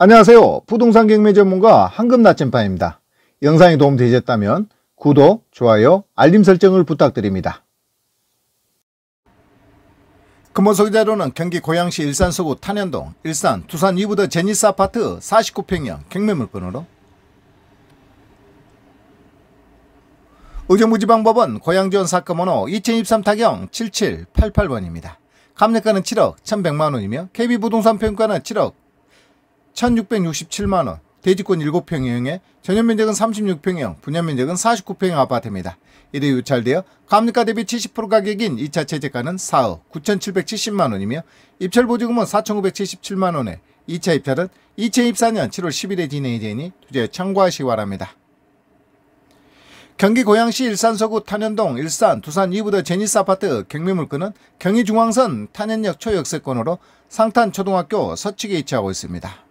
안녕하세요. 부동산 경매 전문가 황금 나침반입니다. 영상이 도움되셨다면 구독, 좋아요, 알림 설정을 부탁드립니다. 금원 소개자료는 경기 고양시 일산 서구 탄현동 일산 두산 2부더 제니스 아파트 49평형 경매물 번호로 의정부지방법은 고양지원 사건번호 2023 타경 7788번입니다. 감정가는 7억 1100만원이며 KB부동산평가는 7억 1,667만원, 대지권 7평형에 전년면적은 36평형, 분양면적은 49평형 아파트입니다. 이에 유찰되어 감리가 대비 70% 가격인 2차 최제가는 4억 9,770만원이며 입찰보증금은 4,977만원에 2차 입찰은 2024년 7월 10일에 진행이 되니 투자에 참고하시기 바랍니다. 경기 고양시 일산 서구 탄현동 일산 두산 이부대 제니스 아파트 경매물건은 경의중앙선 탄현역 초역세권으로 상탄초등학교 서측에 위치하고 있습니다.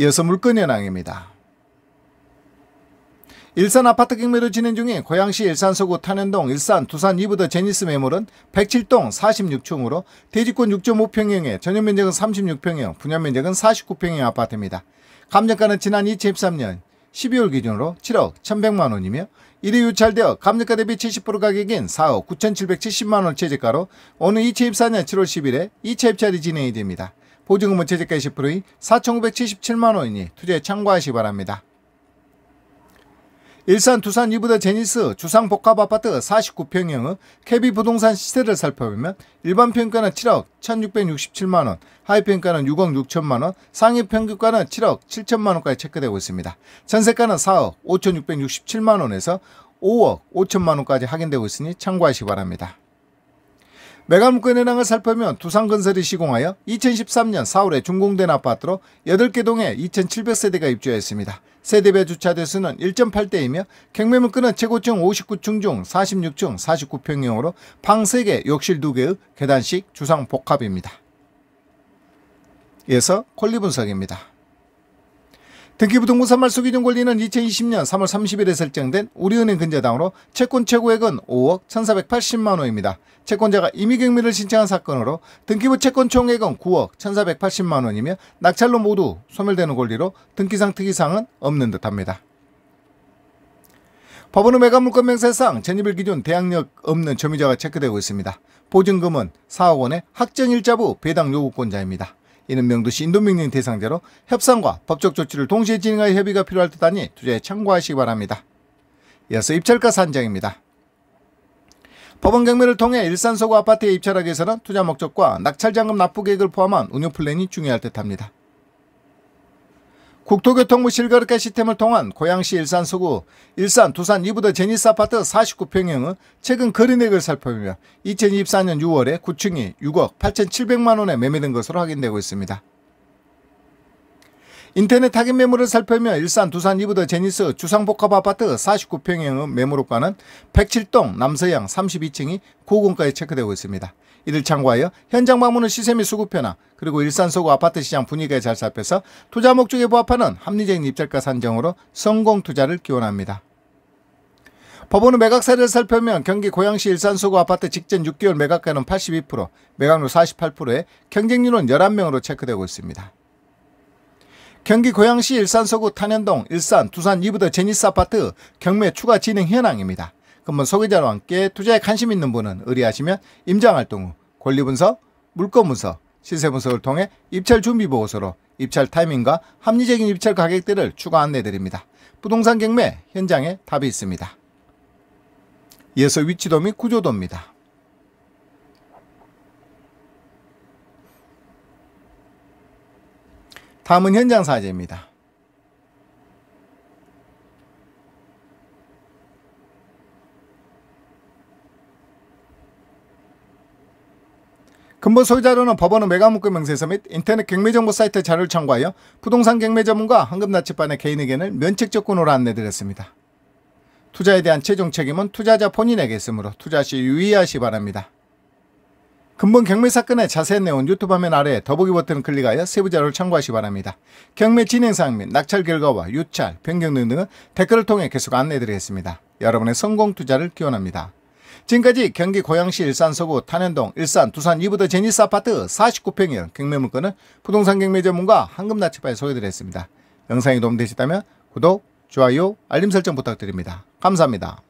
이어서 물건 현황입니다. 일산 아파트 경매로 진행 중인 고양시 일산 서구 탄현동 일산 두산 2부더 제니스 매물은 107동 46층으로 대지권 6.5평형에 전용면적은 36평형, 분양면적은 49평형 아파트입니다. 감정가는 지난 2013년 12월 기준으로 7억 1100만원이며 1위 유찰되어 감정가 대비 70% 가격인 4억 9770만원 최저가로 오는 2014년 7월 10일에 2차 입찰이 진행이 됩니다. 보증금은 제저가 20%의 4,977만 원이니 투자에 참고하시기 바랍니다. 일산 두산 이브더 제니스 주상 복합 아파트 49평형의 캐비 부동산 시세를 살펴보면 일반 평가는 7억 1,667만 원, 하위 평가는 6억 6천만 원, 상위 평균가는 7억 7천만 원까지 체크되고 있습니다. 전세가는 4억 5,667만 원에서 5억 5천만 원까지 확인되고 있으니 참고하시기 바랍니다. 매가문건현황을 살펴면 두산건설이 시공하여 2013년 4월에 준공된 아파트로 8개 동에 2700세대가 입주했습니다. 세대별 주차 대수는 1.8대이며 경매문건은 최고층 59층 중 46층 49평형으로 방 3개, 욕실 2개의 계단식 주상 복합입니다. 이어서 콜리 분석입니다. 등기부등본산 말소 기준 권리는 2020년 3월 30일에 설정된 우리은행 근저당으로 채권 최고액은 5억 1,480만 원입니다. 채권자가 임의경매를 신청한 사건으로 등기부 채권 총액은 9억 1,480만 원이며 낙찰로 모두 소멸되는 권리로 등기상 특이사항은 없는 듯합니다. 법원의 매각물권 명세상 전입일 기준 대항력 없는 점유자가 체크되고 있습니다. 보증금은 4억 원의 확정일자부 배당 요구권자입니다. 이는 명도시 인도명령 대상자로 협상과 법적 조치를 동시에 진행할 협의가 필요할 듯하니 투자에 참고하시기 바랍니다. 이어서 입찰가 산정입니다. 법원 경매를 통해 일산서구 아파트에 입찰하기 위해서는 투자 목적과 낙찰 잔금 납부 계획을 포함한 운용 플랜이 중요할 듯합니다. 국토교통부 실거래가 시스템을 통한 고양시 일산 서구 일산 두산 이부대 제니스 아파트 4 9평형은 최근 거래액을 살펴보며 2024년 6월에 9층이 6억 8,700만원에 매매된 것으로 확인되고 있습니다. 인터넷 타깃 매물을 살펴면 일산, 두산, 리브더 제니스, 주상복합 아파트 49평형 의 매물호가는 107동 남서양 32층이 고공가에 체크되고 있습니다. 이를 참고하여 현장 방문은 시세 및 수급 편화 그리고 일산 서구 아파트 시장 분위기에 잘 살펴서 투자 목적에 부합하는 합리적인 입찰가 산정으로 성공 투자를 기원합니다. 법원은 매각 사례를 살펴면 경기 고양시 일산 서구 아파트 직전 6개월 매각가는 82%, 매각률 48%에 경쟁률은 11명으로 체크되고 있습니다. 경기 고양시 일산서구 탄현동 일산 두산 이브더 제니스 아파트 경매 추가 진행 현황입니다. 그러면 소개자와 함께 투자에 관심 있는 분은 의뢰하시면 임장활동 후 권리분석, 물건분석, 시세분석을 통해 입찰 준비보고서로 입찰 타이밍과 합리적인 입찰 가격대를 추가 안내드립니다. 부동산 경매 현장에 답이 있습니다. 이어서 위치도 및 구조도입니다. 다음은 현장 사제입니다. 근본 소유자료는 법원은 매각문구 명세서 및 인터넷 경매정보 사이트 자료를 참고하여 부동산 경매 전문가 황금나치반의 개인 의견을 면책적권으로 안내드렸습니다. 투자에 대한 최종 책임은 투자자 본인에게 있으므로 투자 시 유의하시 바랍니다. 금번 경매 사건의 자세한 내용은 유튜브 화면 아래 더보기 버튼을 클릭하여 세부 자료를 참고하시기 바랍니다. 경매 진행사항 및 낙찰 결과와 유찰, 변경 등등은 댓글을 통해 계속 안내드리겠습니다. 여러분의 성공 투자를 기원합니다. 지금까지 경기 고양시 일산 서구 탄현동 일산 두산 이브더 제니스 아파트 49평형 경매 물건을 부동산 경매 전문가 황금나치파에 소개드렸습니다. 영상이 도움되셨다면 구독, 좋아요, 알림 설정 부탁드립니다. 감사합니다.